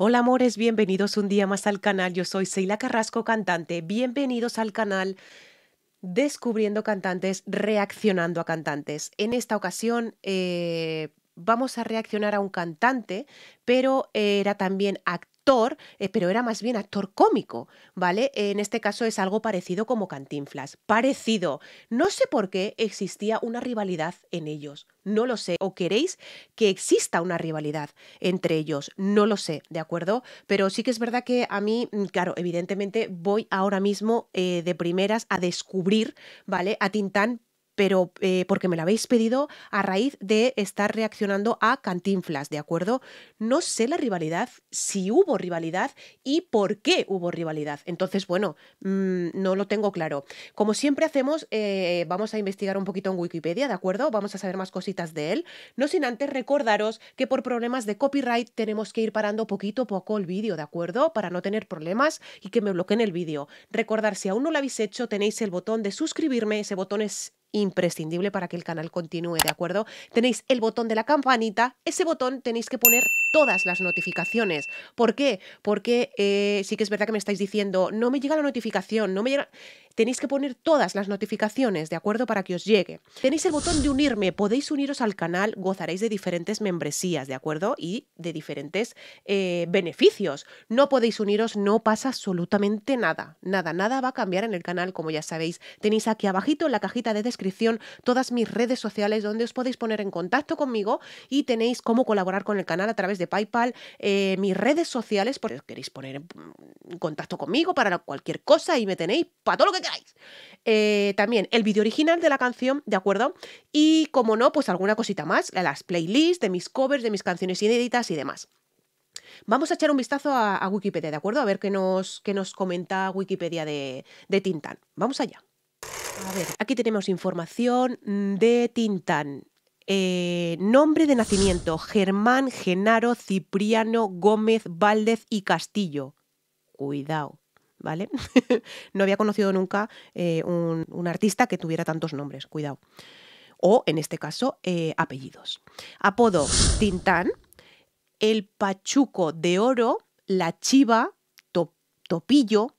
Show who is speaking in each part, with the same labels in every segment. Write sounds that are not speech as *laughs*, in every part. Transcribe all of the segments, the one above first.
Speaker 1: Hola amores, bienvenidos un día más al canal. Yo soy Seila Carrasco, cantante. Bienvenidos al canal Descubriendo Cantantes, Reaccionando a Cantantes. En esta ocasión eh, vamos a reaccionar a un cantante, pero era también actor actor, eh, pero era más bien actor cómico, ¿vale? En este caso es algo parecido como Cantinflas. Parecido. No sé por qué existía una rivalidad en ellos. No lo sé. ¿O queréis que exista una rivalidad entre ellos? No lo sé, ¿de acuerdo? Pero sí que es verdad que a mí, mm, claro, evidentemente voy ahora mismo eh, de primeras a descubrir, ¿vale? A Tintán pero eh, porque me lo habéis pedido a raíz de estar reaccionando a Cantinflas, ¿de acuerdo? No sé la rivalidad, si hubo rivalidad y por qué hubo rivalidad. Entonces, bueno, mm, no lo tengo claro. Como siempre hacemos, eh, vamos a investigar un poquito en Wikipedia, ¿de acuerdo? Vamos a saber más cositas de él. No sin antes recordaros que por problemas de copyright tenemos que ir parando poquito a poco el vídeo, ¿de acuerdo? Para no tener problemas y que me bloqueen el vídeo. Recordar, si aún no lo habéis hecho, tenéis el botón de suscribirme, ese botón es imprescindible para que el canal continúe, ¿de acuerdo? Tenéis el botón de la campanita, ese botón tenéis que poner todas las notificaciones. ¿Por qué? Porque eh, sí que es verdad que me estáis diciendo, no me llega la notificación, no me llega tenéis que poner todas las notificaciones, ¿de acuerdo? Para que os llegue. Tenéis el botón de unirme, podéis uniros al canal, gozaréis de diferentes membresías, ¿de acuerdo? Y de diferentes eh, beneficios. No podéis uniros, no pasa absolutamente nada. Nada, nada va a cambiar en el canal, como ya sabéis. Tenéis aquí abajito en la cajita de descripción todas mis redes sociales donde os podéis poner en contacto conmigo y tenéis cómo colaborar con el canal a través de PayPal, eh, mis redes sociales, porque queréis poner en contacto conmigo para cualquier cosa y me tenéis para todo lo que eh, también el vídeo original de la canción, ¿de acuerdo? Y como no, pues alguna cosita más, las playlists de mis covers, de mis canciones inéditas y demás. Vamos a echar un vistazo a, Wikipedia, ¿de acuerdo? A ver qué nos, qué nos comenta Wikipedia de, de Tintán. Vamos allá. A ver, aquí tenemos información mm, de Tintán. Eh, nombre de nacimiento: Germán Genaro Cipriano Gómez Valdez y Castillo. Cuidado. ¿vale? *laughs* no había conocido nunca eh, un, artista que tuviera tantos nombres, cuidado. O, en este caso, eh, apellidos. Apodo Tintán, el Pachuco de Oro, la Chiva, Topillo.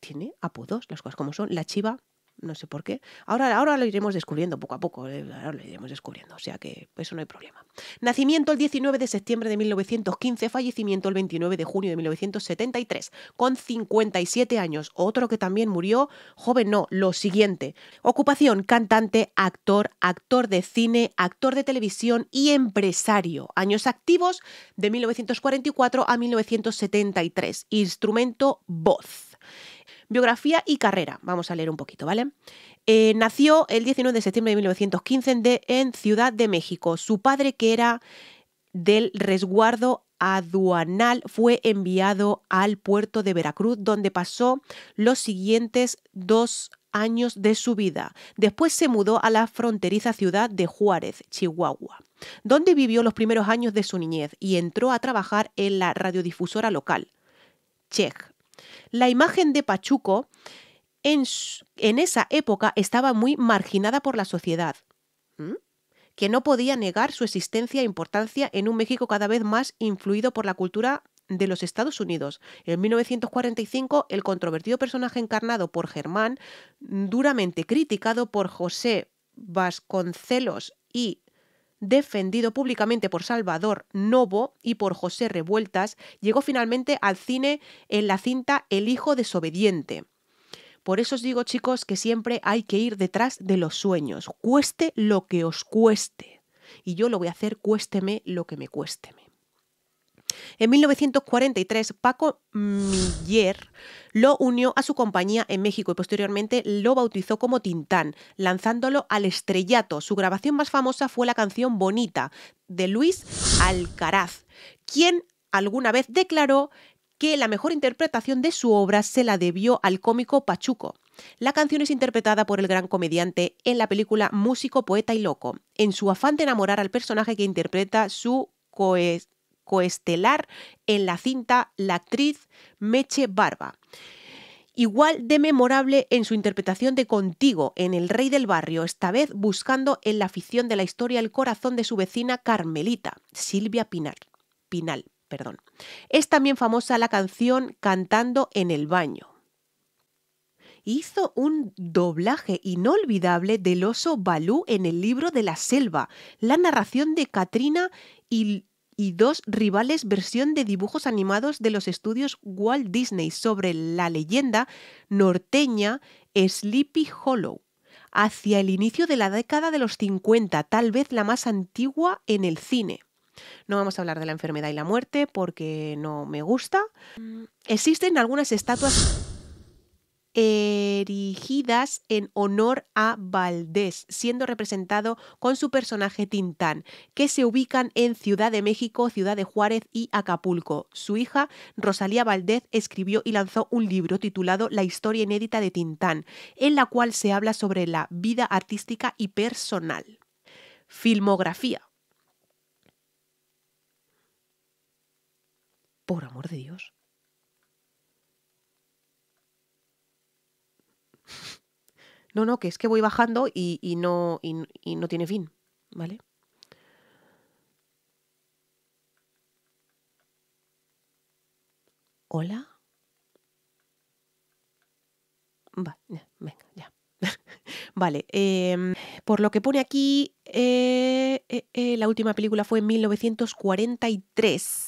Speaker 1: Tiene apodos, las cosas como son. La Chiva, no sé por qué. Ahora, ahora lo iremos descubriendo poco a poco, eh, ahora lo iremos descubriendo, o sea que eso no hay problema. Nacimiento el 19 de septiembre de 1915, fallecimiento el 29 de junio de 1973, con 57 años. Otro que también murió, joven no, lo siguiente. Ocupación, cantante, actor, actor de cine, actor de televisión y empresario. Años activos de 1944 a 1973. Instrumento, voz biografía y carrera. Vamos a leer un poquito, ¿vale? Eh, nació el 19 de septiembre de 1915 en Ciudad de México. Su padre, que era del resguardo aduanal, fue enviado al puerto de Veracruz, donde pasó los siguientes dos años de su vida. Después se mudó a la fronteriza ciudad de Juárez, Chihuahua, donde vivió los primeros años de su niñez y entró a trabajar en la radiodifusora local, Chech, la imagen de Pachuco en, esa época estaba muy marginada por la sociedad, que no podía negar su existencia e importancia en un México cada vez más influido por la cultura de los Estados Unidos. En 1945, el controvertido personaje encarnado por Germán, duramente criticado por José Vasconcelos y defendido públicamente por Salvador Novo y por José Revueltas, llegó finalmente al cine en la cinta El hijo desobediente. Por eso os digo, chicos, que siempre hay que ir detrás de los sueños, cueste lo que os cueste. Y yo lo voy a hacer cuésteme lo que me cuésteme. En 1943, Paco Miller lo unió a su compañía en México y posteriormente lo bautizó como Tintán, lanzándolo al estrellato. Su grabación más famosa fue la canción Bonita de Luis Alcaraz, quien alguna vez declaró que la mejor interpretación de su obra se la debió al cómico Pachuco. La canción es interpretada por el gran comediante en la película Músico, Poeta y Loco, en su afán de enamorar al personaje que interpreta su coes coestelar en la cinta la actriz Meche Barba. Igual de memorable en su interpretación de Contigo en El Rey del Barrio, esta vez buscando en la ficción de la historia el corazón de su vecina Carmelita, Silvia Pinal Pinal. Perdón. Es también famosa la canción Cantando en el Baño, hizo un doblaje inolvidable del oso Balú en el libro de la selva, la narración de Katrina y y dos rivales versión de dibujos animados de los estudios Walt Disney sobre la leyenda norteña Sleepy Hollow, hacia el inicio de la década de los 50, tal vez la más antigua en el cine. No vamos a hablar de la enfermedad y la muerte porque no me gusta. Mm. Existen algunas estatuas erigidas en honor a Valdés, siendo representado con su personaje Tintán, que se ubican en Ciudad de México, Ciudad de Juárez y Acapulco. Su hija, Rosalía Valdés, escribió y lanzó un libro titulado La historia inédita de Tintán, en la cual se habla sobre la vida artística y personal. Filmografía. Por amor de Dios. no, no, que es que voy bajando y, no, y, no tiene fin, ¿vale? ¿Hola? Va, venga, ya. *laughs* vale, em, por lo que pone aquí, eh, eh, eh, la última película fue en 1943.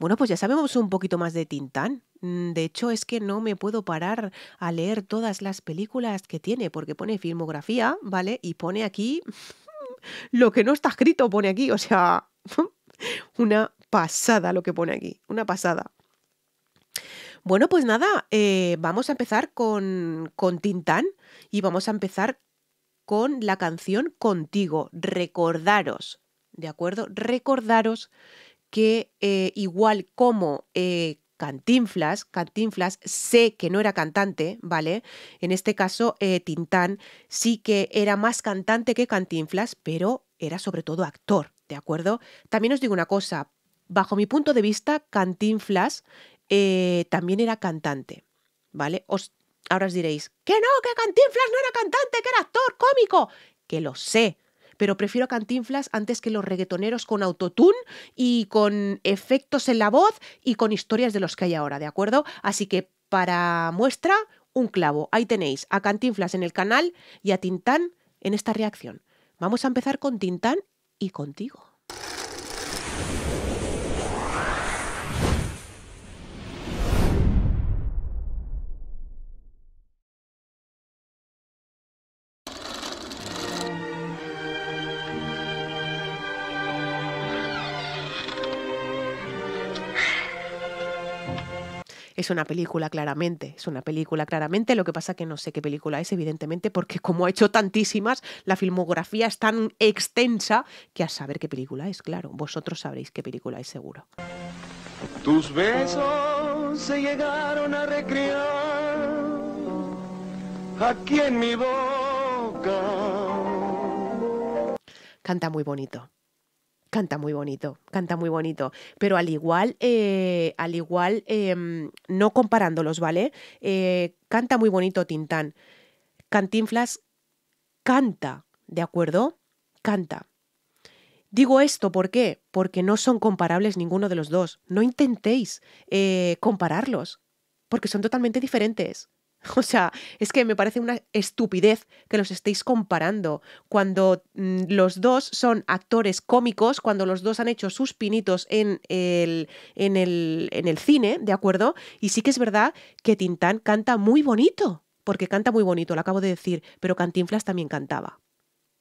Speaker 1: Bueno, pues ya sabemos un poquito más de Tintán. Mm, de hecho, es que no me puedo parar a leer todas las películas que tiene, porque pone filmografía, ¿vale? Y pone aquí *laughs* lo que no está escrito, pone aquí. O sea, *laughs* una pasada lo que pone aquí, una pasada. Bueno, pues nada, eh, vamos a empezar con, con Tintán y vamos a empezar con la canción Contigo. Recordaros, ¿de acuerdo? Recordaros que eh, igual como eh, Cantinflas, Cantinflas sé que no era cantante, ¿vale? En este caso, eh, Tintán sí que era más cantante que Cantinflas, pero era sobre todo actor, ¿de acuerdo? También os digo una cosa, bajo mi punto de vista, Cantinflas también era cantante, ¿vale? Os, ahora os diréis, que no, que Cantinflas no era cantante, que era actor cómico, que lo sé, pero prefiero a Cantinflas antes que los reggaetoneros con autotune y con efectos en la voz y con historias de los que hay ahora, ¿de acuerdo? Así que para muestra, un clavo. Ahí tenéis a Cantinflas en el canal y a Tintán en esta reacción. Vamos a empezar con Tintán y contigo. Es una película claramente, es una película claramente, lo que pasa que no sé qué película es, evidentemente, porque *laughs* como ha hecho tantísimas, la filmografía es tan extensa que a saber qué película es, claro, vosotros sabréis qué película es seguro. Tus besos se llegaron a recrear aquí en mi boca. Canta muy bonito canta muy bonito, canta muy bonito. Pero al igual, eh, al igual, em, no comparándolos, ¿vale? Eh, canta muy bonito Tintán. Cantinflas canta, ¿de acuerdo? Canta. Digo esto, ¿por qué? Porque no son comparables ninguno de los dos. No intentéis eh, compararlos, porque son totalmente diferentes. *laughs* O sea, es que me parece una estupidez que los estéis comparando cuando mm, los dos son actores cómicos, cuando los dos han hecho sus pinitos en el, en el, en el cine, ¿de acuerdo? Y sí que es verdad que Tintán canta muy bonito, porque canta muy bonito, lo acabo de decir, pero Cantinflas también cantaba,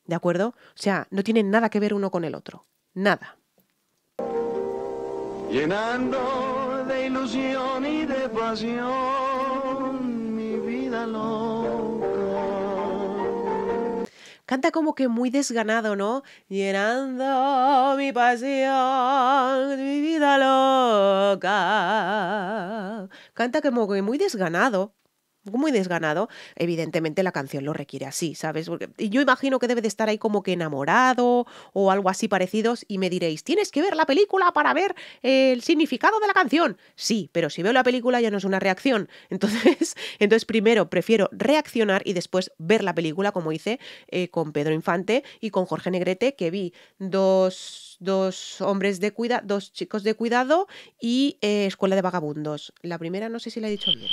Speaker 1: ¿de acuerdo? O sea, no tienen nada que ver uno con el otro, nada. Llenando de ilusión y de pasión Canta como que muy desganado, ¿no? Llenando mi pasión, mi vida loca. Canta como que muy desganado muy desganado, evidentemente la canción lo requiere así, ¿sabes? y yo imagino que debe de estar ahí como que enamorado o algo así parecidos y me diréis, tienes que ver la película para ver el significado de la canción. Sí, pero si veo la película ya no es una reacción. *laughs* Entonces, entonces primero prefiero reaccionar y después ver la película como hice eh, con Pedro Infante y con Jorge Negrete, que vi dos, dos hombres de cuidado, dos chicos de cuidado y eh, Escuela de Vagabundos. La primera no sé si la he dicho bien.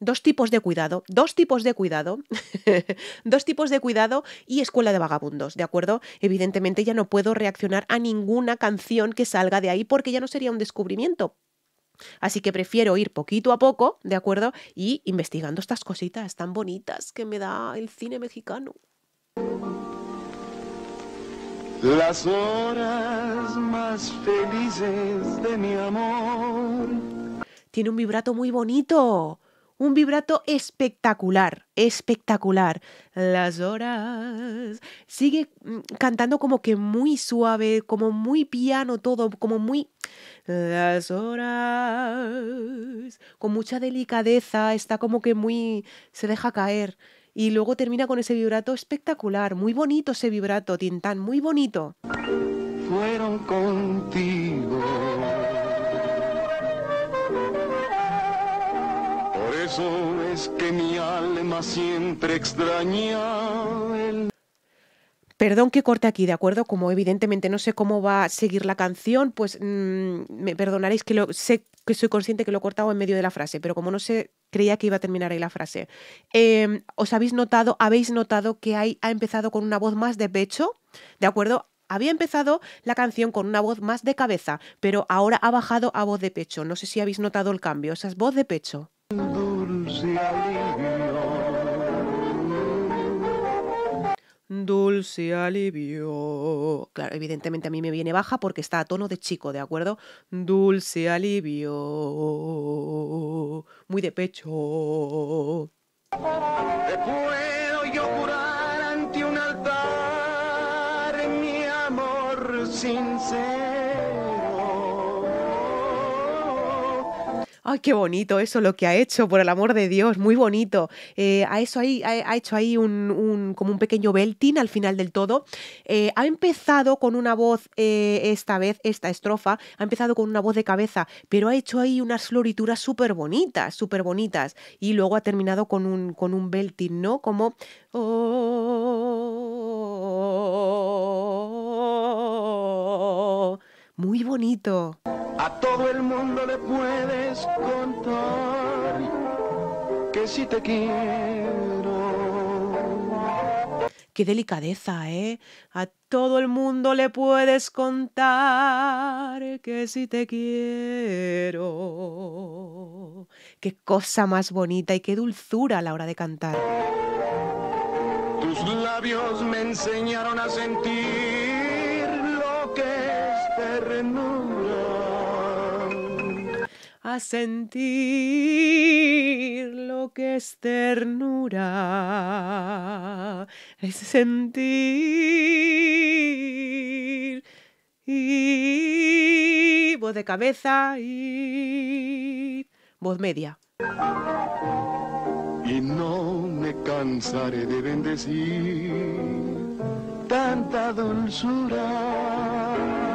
Speaker 1: Dos tipos de cuidado, dos tipos de cuidado, *laughs* dos tipos de cuidado y escuela de vagabundos, ¿de acuerdo? Evidentemente ya no puedo reaccionar a ninguna canción que salga de ahí porque ya no sería un descubrimiento, Así que prefiero ir poquito a poco, ¿de acuerdo? Y investigando estas cositas tan bonitas que me da el cine mexicano. Las horas más felices de mi amor tiene un vibrato muy bonito. Un vibrato espectacular, espectacular. Las horas. Sigue mm, cantando como que muy suave, como muy piano todo, como muy... Las horas. Con mucha delicadeza, está como que muy... se deja caer. Y luego termina con ese vibrato espectacular, muy bonito ese vibrato, Tintán, muy bonito. Fueron contigo es que mi alma siempre extraña el... Perdón que corte aquí, ¿de acuerdo? Como evidentemente no sé cómo va a seguir la canción, pues mm, me perdonaréis que lo sé que soy consciente que lo he cortado en medio de la frase, pero como no sé, creía que iba a terminar ahí la frase. Em, ¿Os habéis notado, habéis notado que hay, ha empezado con una voz más de pecho? ¿De acuerdo? Había empezado la canción con una voz más de cabeza, pero ahora ha bajado a voz de pecho. No sé si habéis notado el cambio, o esa es voz de pecho. Dulce alivio. Dulce alivio. Claro, evidentemente a mí me viene baja porque está a tono de chico, ¿de acuerdo? Dulce alivio. Muy de pecho. puedo yo curar ante un altar, mi amor sincero. ¡ay, qué bonito eso lo que ha hecho, por el amor de Dios, muy bonito! Eh, ha, eso ahí, ha, hecho ahí un, como un pequeño belting al final del todo. Eh, ha empezado con una voz, eh, esta vez, esta estrofa, ha empezado con una voz de cabeza, pero ha hecho ahí unas florituras súper bonitas, súper bonitas. Y luego ha terminado con un, con un belting, ¿no? Como... Oh, muy bonito. A todo el mundo le puedes contar que si te quiero. Qué delicadeza, ¿eh? A todo el mundo le puedes contar que si te quiero. Qué cosa más bonita y qué dulzura a la hora de cantar. Tus labios me enseñaron a sentir lo que es terreno a sentir lo que es ternura, es sentir y voz de cabeza y voz media. Y no me cansaré de bendecir tanta dulzura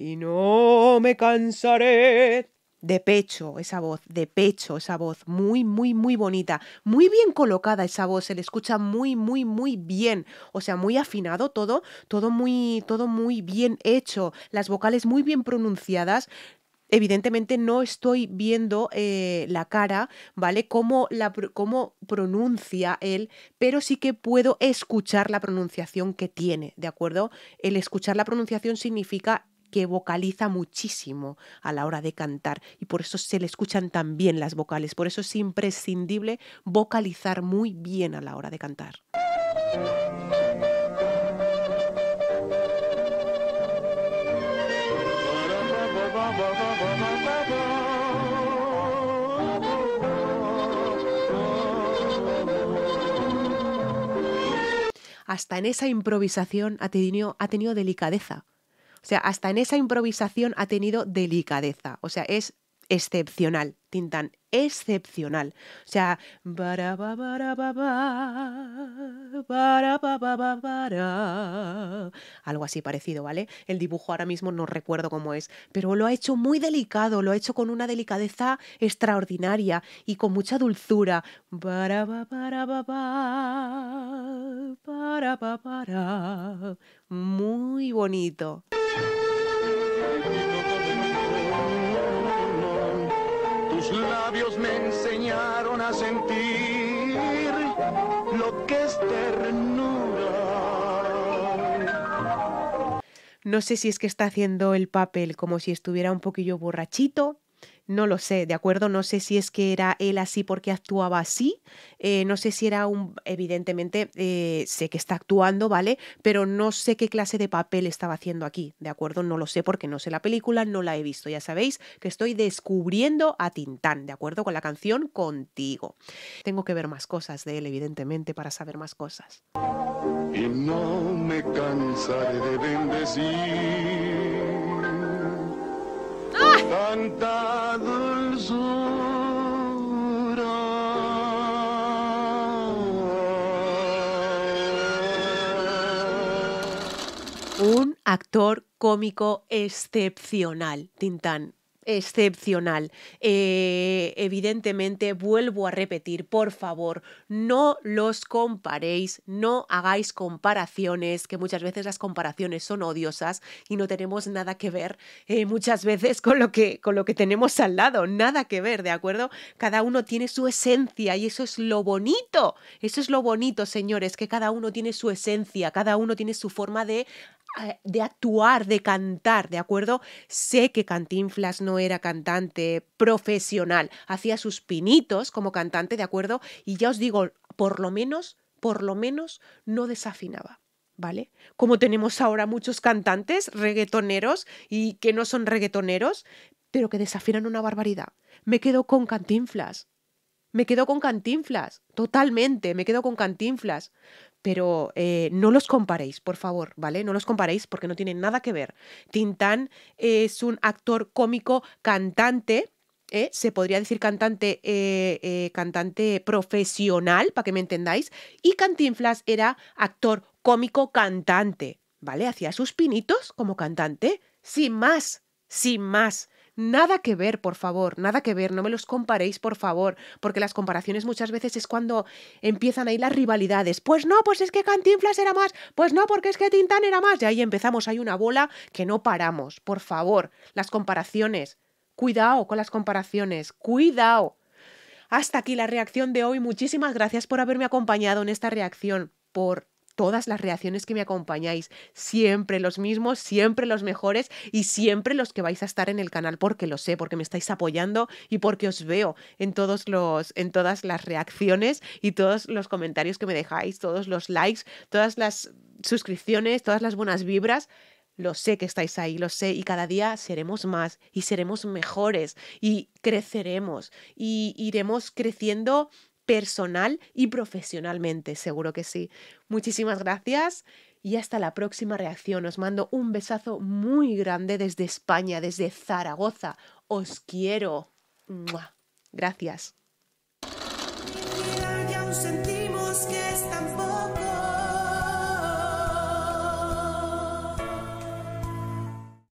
Speaker 1: Y no me cansaré. De pecho, esa voz, de pecho, esa voz, muy, muy, muy bonita, muy bien colocada esa voz, se le escucha muy, muy, muy bien, o sea, muy afinado todo, todo muy, todo muy bien hecho, las vocales muy bien pronunciadas, Evidentemente no estoy viendo eh, la cara, ¿vale? Cómo, la, cómo pronuncia él, pero sí que puedo escuchar la pronunciación que tiene, ¿de acuerdo? El escuchar la pronunciación significa que vocaliza muchísimo a la hora de cantar y por eso se le escuchan tan bien las vocales, por eso es imprescindible vocalizar muy bien a la hora de cantar. Hasta en esa improvisación ha ha tenido delicadeza o sea, hasta en esa improvisación ha tenido delicadeza. O sea, es excepcional Tintan excepcional. O sea, algo así parecido, ¿vale? El dibujo ahora mismo no recuerdo cómo es, pero lo ha hecho muy delicado, lo ha hecho con una delicadeza extraordinaria y con mucha dulzura. Muy bonito. sentir lo que es No sé si es que está haciendo el papel como si estuviera un poquillo borrachito no lo sé, ¿de acuerdo? No sé si es que era él así porque actuaba así, eh, no sé si era un, evidentemente, eh, sé que está actuando, ¿vale? Pero no sé qué clase de papel estaba haciendo aquí, ¿de acuerdo? No lo sé porque no sé la película, no la he visto, ya sabéis que estoy descubriendo a Tintán, ¿de acuerdo? Con la canción Contigo. Tengo que ver más cosas de él, evidentemente, para saber más cosas. Y no me cansaré de bendecir un actor cómico excepcional, Tintán excepcional. Eh, evidentemente, vuelvo a repetir, por favor, no los comparéis, no hagáis comparaciones, que muchas veces las comparaciones son odiosas y no tenemos nada que ver eh, muchas veces con lo, que, con lo que tenemos al lado, nada que ver, ¿de acuerdo? Cada uno tiene su esencia y eso es lo bonito, eso es lo bonito, señores, que cada uno tiene su esencia, cada uno tiene su forma de de actuar, de cantar, ¿de acuerdo? Sé que Cantinflas no era cantante profesional, hacía sus pinitos como cantante, ¿de acuerdo? Y ya os digo, por lo menos, por lo menos no desafinaba. ¿Vale? Como tenemos ahora muchos cantantes reggaetoneros y que no son reggaetoneros, pero que desafinan una barbaridad. Me quedo con Cantinflas. Me quedo con Cantinflas, totalmente, me quedo con Cantinflas pero eh, no los comparéis, por favor, ¿vale? No los comparéis porque no tienen nada que ver. Tintán es un actor cómico, cantante, ¿eh? se podría decir cantante, eh, cantante profesional, para que me entendáis, y Cantinflas era actor cómico cantante, ¿vale? Hacía sus pinitos como cantante, sin más, sin más. Nada que ver, por favor, nada que ver, no me los comparéis, por favor, porque las comparaciones muchas veces es cuando empiezan ahí las rivalidades. Pues no, pues es que Cantinflas era más, pues no, porque es que Tintán era más. Y ahí empezamos, hay una bola que no paramos, por favor, las comparaciones. Cuidado con las comparaciones, cuidado. Hasta aquí la reacción de hoy. Muchísimas gracias por haberme acompañado en esta reacción, por todas las reacciones que me acompañáis, siempre los mismos, siempre los mejores y siempre los que vais a estar en el canal porque lo sé, porque me estáis apoyando y porque os veo en todos los en todas las reacciones y todos los comentarios que me dejáis, todos los likes, todas las suscripciones, todas las buenas vibras. Lo sé que estáis ahí, lo sé, y cada día seremos más y seremos mejores y creceremos y iremos creciendo personal y profesionalmente, seguro que sí. Muchísimas gracias y hasta la próxima reacción. Os mando un besazo muy grande desde España, desde Zaragoza. Os quiero. Gracias.